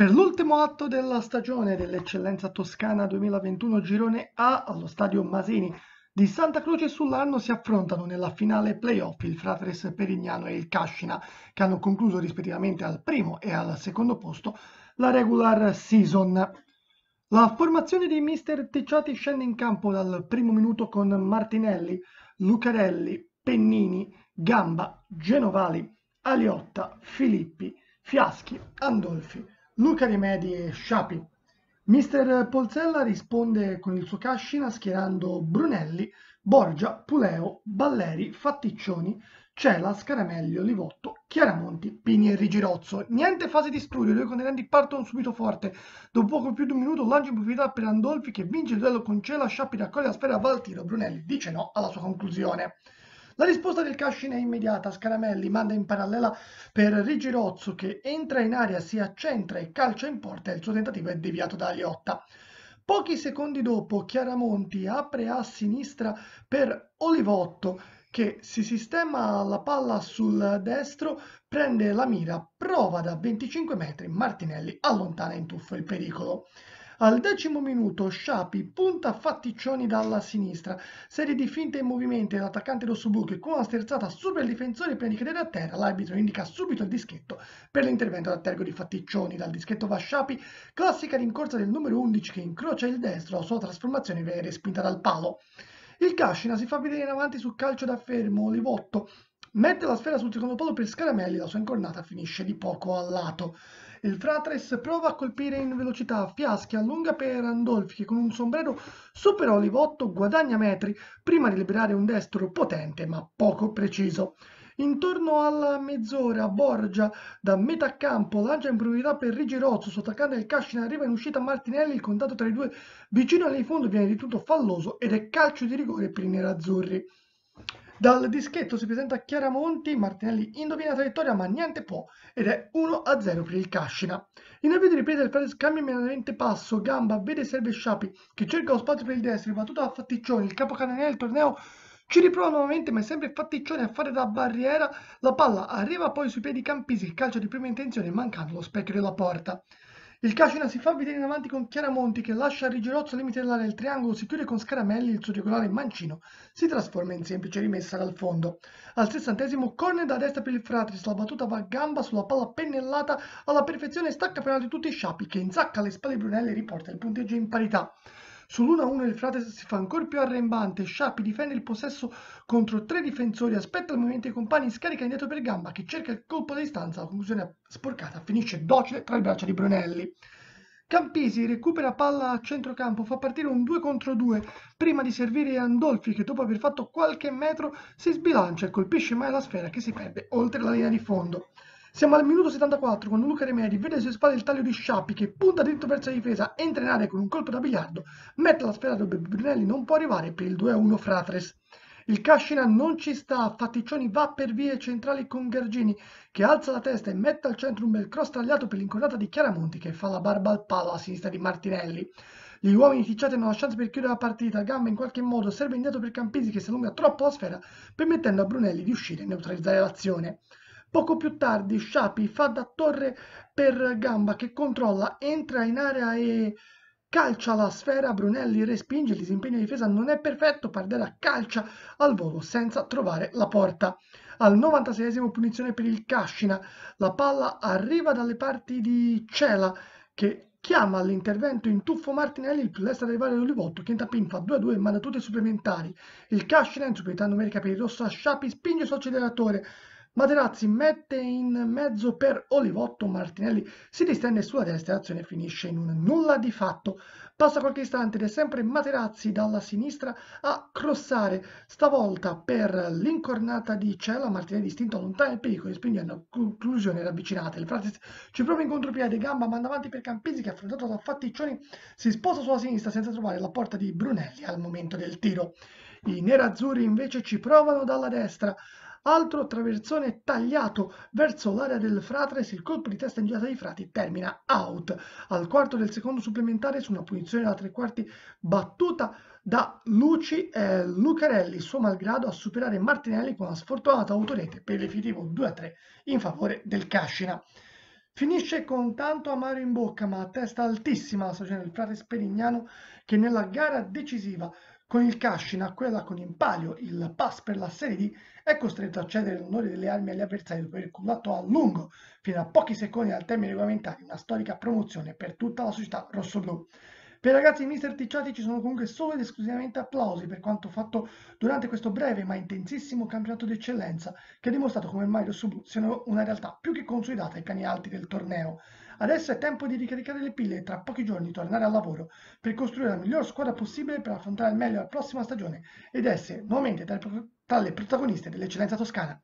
Per l'ultimo atto della stagione dell'Eccellenza Toscana 2021 Girone A allo stadio Masini di Santa Croce sull'anno si affrontano nella finale playoff il Fratres Perignano e il Cascina che hanno concluso rispettivamente al primo e al secondo posto la regular season. La formazione di mister Ticciati scende in campo dal primo minuto con Martinelli, Lucarelli, Pennini, Gamba, Genovali, Aliotta, Filippi, Fiaschi, Andolfi, Luca Rimedi e Sciapi. Mister Polzella risponde con il suo cascina schierando Brunelli, Borgia, Puleo, Balleri, Fatticcioni, Cela, Scaramelli, Livotto, Chiaramonti, Pini e Rigirozzo. Niente fase di studio, i contendenti partono subito forte. Dopo poco più di un minuto lancio in profondità per Andolfi che vince il duello con Cela, Sciappi raccoglie la sfera, va al tiro, Brunelli dice no alla sua conclusione. La risposta del Cascina è immediata. Scaramelli manda in parallela per Rigirozzo che entra in aria, si accentra e calcia in porta il suo tentativo è deviato da Aliotta. Pochi secondi dopo Chiaramonti apre a sinistra per Olivotto che si sistema la palla sul destro, prende la mira, prova da 25 metri, Martinelli allontana in tuffo il pericolo. Al decimo minuto Sciapi punta Fatticcioni dalla sinistra, serie di finte in movimento dell'attaccante rossobucco e con una sterzata super difensore prima di cadere a terra, l'arbitro indica subito il dischetto per l'intervento da tergo di Fatticcioni. Dal dischetto va Sciapi, classica rincorsa del numero 11 che incrocia il destro, la sua trasformazione viene respinta dal palo. Il Cascina si fa vedere in avanti sul calcio da fermo, Olivotto mette la sfera sul secondo palo per Scaramelli, la sua incornata finisce di poco a lato. Il Fratres prova a colpire in velocità, fiaschi, allunga per Randolfi che con un sombrero supera olivotto guadagna metri prima di liberare un destro potente ma poco preciso. Intorno alla mezz'ora Borgia da metà campo lancia in priorità per Rigirozzo, sottaccando il cascio in arriva in uscita Martinelli, il contatto tra i due vicino all'infondo viene di tutto falloso ed è calcio di rigore per i nerazzurri. Dal dischetto si presenta Chiaramonti, Martinelli indovina la traiettoria ma niente può ed è 1-0 per il Cascina. In avvio di ripresa il Perez cambia immediatamente passo, gamba, vede serve Sciapi che cerca lo spazio per il destro, battuta da Fatticcioni, il capocannoniere del torneo ci riprova nuovamente, ma è sempre Fatticcione a fare da barriera. La palla arriva poi sui piedi Campisi, il calcio di prima intenzione, mancando lo specchio della porta. Il Cascina si fa vedere in avanti con Chiaramonti che lascia il rigirozzo limite dell'area del triangolo, si chiude con Scaramelli, il suo regolare mancino si trasforma in semplice rimessa dal fondo. Al sessantesimo corner da destra per il Fratris, la battuta va a gamba sulla palla pennellata alla perfezione stacca penale di tutti i sciapi che insacca le spalle Brunelli e riporta il punteggio in parità. Sull'1-1 il Frates si fa ancora più arrembante, Sciappi difende il possesso contro tre difensori, aspetta il movimento dei compagni, scarica indietro per gamba che cerca il colpo da distanza, la conclusione sporcata finisce docile tra le braccia di Brunelli. Campisi recupera palla a centrocampo, fa partire un 2 contro 2 prima di servire Andolfi che dopo aver fatto qualche metro si sbilancia e colpisce mai la sfera che si perde oltre la linea di fondo. Siamo al minuto 74 quando Luca Remedi vede sulle spalle il taglio di Sciappi che punta dritto verso la difesa, entra in area con un colpo da biliardo, mette la sfera dove Brunelli non può arrivare per il 2-1 Fratres. Il Cascina non ci sta, Fatticcioni va per vie centrali con Gargini che alza la testa e mette al centro un bel cross tagliato per l'incornata di Chiaramonti che fa la barba al palo a sinistra di Martinelli. Gli uomini ticciati hanno la chance per chiudere la partita, Gamba in qualche modo serve indietro per Campisi che si allunga troppo la sfera permettendo a Brunelli di uscire e neutralizzare l'azione. Poco più tardi Sciapi fa da torre per Gamba che controlla, entra in area e calcia la sfera, Brunelli respinge, il disimpegno di difesa non è perfetto, Pardella calcia al volo senza trovare la porta. Al 96esimo punizione per il Cascina, la palla arriva dalle parti di Cela che chiama all'intervento in tuffo Martinelli, il più destro rivale dell'Olivotto, che in tappin fa 2-2 in manda tutti i supplementari. Il Cascina in superiorità numerica per il rosso a Sciapi spinge sul acceleratore, Materazzi mette in mezzo per Olivotto, Martinelli si distende sulla destra, azione finisce in un nulla di fatto. Passa qualche istante ed è sempre Materazzi dalla sinistra a crossare, stavolta per l'incornata di Cella, Martinelli distinto allontana il pericolo e spinge a conclusione ravvicinata. Il Fratis ci prova in contropiede, gamba manda avanti per Campisi che affrontato da Fatticcioni si sposa sulla sinistra senza trovare la porta di Brunelli al momento del tiro. I nerazzurri invece ci provano dalla destra altro traversone tagliato verso l'area del Fratres, il colpo di testa in girata di Frati termina out. Al quarto del secondo supplementare su una punizione da tre quarti battuta da Luci eh, Lucarelli, suo malgrado, a superare Martinelli con una sfortunata autorete per definitivo 2-3 in favore del Cascina. Finisce con tanto amaro in bocca ma a testa altissima la stagione del frate Sperignano che nella gara decisiva con il cash in acquerella con palio, il pass per la Serie D è costretto a cedere l'onore delle armi agli avversari per aver combatto a lungo, fino a pochi secondi al termine regolamentare, una storica promozione per tutta la società rossoblù. Per i ragazzi di Mister Ticciati ci sono comunque solo ed esclusivamente applausi per quanto fatto durante questo breve ma intensissimo campionato d'eccellenza che ha dimostrato come mai i rossoblù siano una realtà più che consolidata ai piani alti del torneo. Adesso è tempo di ricaricare le pille e tra pochi giorni tornare al lavoro per costruire la miglior squadra possibile per affrontare al meglio la prossima stagione ed essere nuovamente tra le protagoniste dell'eccellenza toscana.